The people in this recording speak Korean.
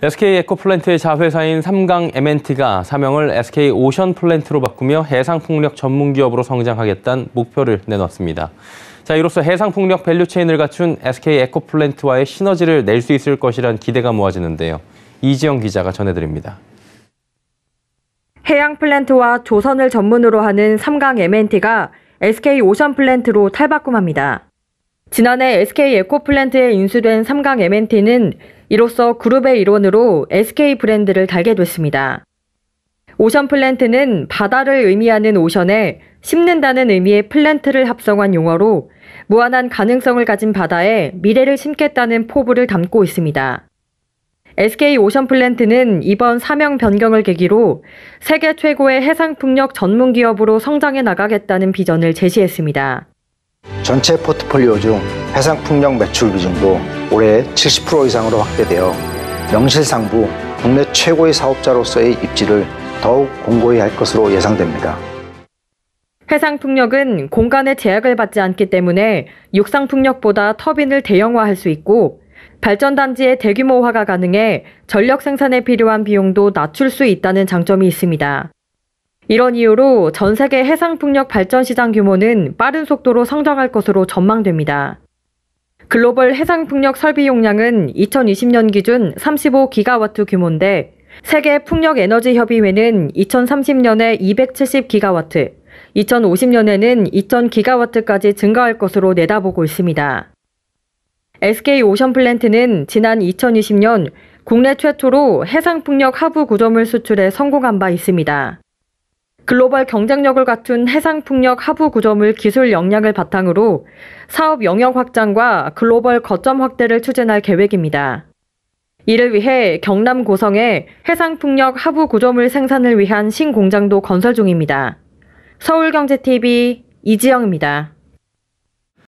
SK 에코플랜트의 자회사인 삼강 MNT가 사명을 SK 오션 플랜트로 바꾸며 해상풍력 전문기업으로 성장하겠다는 목표를 내놨습니다. 자, 이로써 해상풍력 밸류체인을 갖춘 SK 에코플랜트와의 시너지를 낼 수 있을 것이란 기대가 모아지는데요. 이지영 기자가 전해드립니다. 해양 플랜트와 조선을 전문으로 하는 삼강 MNT가 SK 오션 플랜트로 탈바꿈합니다. 지난해 SK 에코플랜트에 인수된 삼강 MNT는 이로써 그룹의 일원으로 SK 브랜드를 달게 됐습니다. 오션 플랜트는 바다를 의미하는 오션에 심는다는 의미의 플랜트를 합성한 용어로 무한한 가능성을 가진 바다에 미래를 심겠다는 포부를 담고 있습니다. SK 오션 플랜트는 이번 사명 변경을 계기로 세계 최고의 해상풍력 전문 기업으로 성장해 나가겠다는 비전을 제시했습니다. 전체 포트폴리오 중 해상풍력 매출 비중도 올해 70% 이상으로 확대되어 명실상부 국내 최고의 사업자로서의 입지를 더욱 공고히 할 것으로 예상됩니다. 해상풍력은 공간의 제약을 받지 않기 때문에 육상풍력보다 터빈을 대형화할 수 있고 발전단지의 대규모화가 가능해 전력 생산에 필요한 비용도 낮출 수 있다는 장점이 있습니다. 이런 이유로 전 세계 해상풍력 발전 시장 규모는 빠른 속도로 성장할 것으로 전망됩니다. 글로벌 해상 풍력 설비 용량은 2020년 기준 35기가와트 규모인데 세계 풍력 에너지 협의회는 2030년에 270기가와트, 2050년에는 2000기가와트까지 증가할 것으로 내다보고 있습니다. SK 오션 플랜트는 지난 2020년 국내 최초로 해상풍력 하부 구조물 수출에 성공한 바 있습니다. 글로벌 경쟁력을 갖춘 해상풍력 하부 구조물 기술 역량을 바탕으로 사업 영역 확장과 글로벌 거점 확대를 추진할 계획입니다. 이를 위해 경남 고성에 해상풍력 하부 구조물 생산을 위한 신공장도 건설 중입니다. 서울경제TV 이지영입니다.